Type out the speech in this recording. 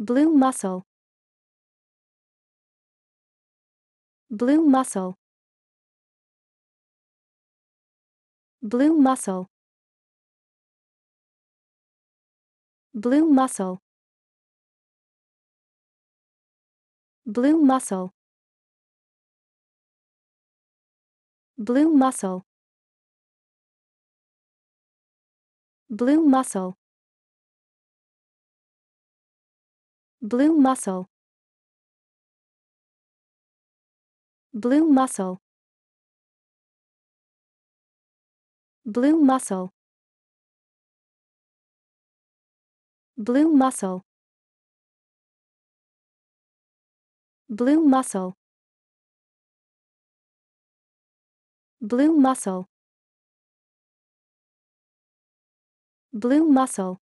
Blue mussel. Blue mussel. Blue mussel. Blue mussel. Blue mussel. Blue mussel. Blue mussel. blue muscle. blue muscle. blue muscle. blue muscle. blue muscle. blue muscle. blue muscle